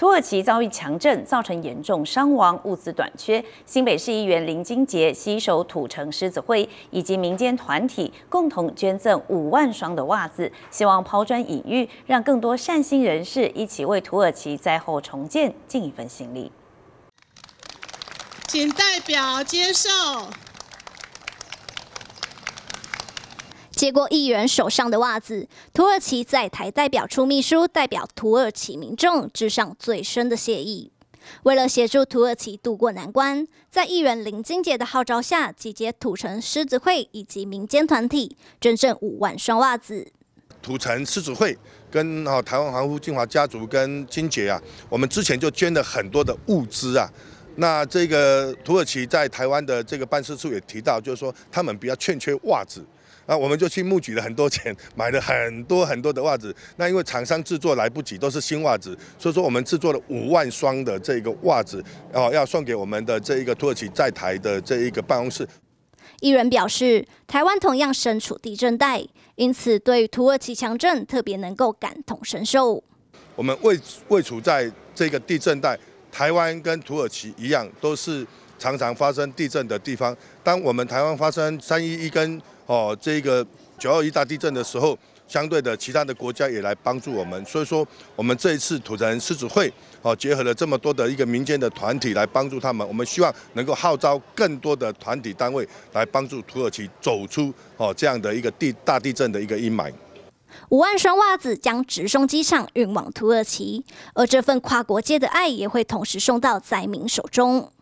土耳其遭遇强震，造成严重伤亡、物资短缺。新北市议员林金杰携手土城狮子会以及民间团体，共同捐赠五万双的袜子，希望抛砖引玉，让更多善心人士一起为土耳其灾后重建尽一份心力。请代表接受。接过议员手上的袜子，土耳其在台代表处秘书代表土耳其民众致上最深的谢意。为了协助土耳其渡过难关，在议员林金杰的号召下，集结土城狮子会以及民间团体，捐赠五万双袜子。土城狮子会跟啊台湾华夫精华家族跟金杰啊，我们之前就捐了很多的物资啊。那这个土耳其在台湾的这个办事处也提到，就是说他们比较欠缺袜子，那我们就去募集了很多钱，买了很多很多的袜子。那因为厂商制作来不及，都是新袜子，所以说我们制作了五万双的这个袜子，哦，要送给我们的这一个土耳其在台的这一个办公室。艺人表示，台湾同样身处地震带，因此对土耳其强震特别能够感同身受。我们未未处在这个地震带。台湾跟土耳其一样，都是常常发生地震的地方。当我们台湾发生三一一跟哦这个九二一大地震的时候，相对的其他的国家也来帮助我们。所以说，我们这一次土城狮子会哦结合了这么多的一个民间的团体来帮助他们。我们希望能够号召更多的团体单位来帮助土耳其走出哦这样的一个地大地震的一个阴霾。五万双袜子将直送机场，运往土耳其，而这份跨国界的爱也会同时送到灾民手中。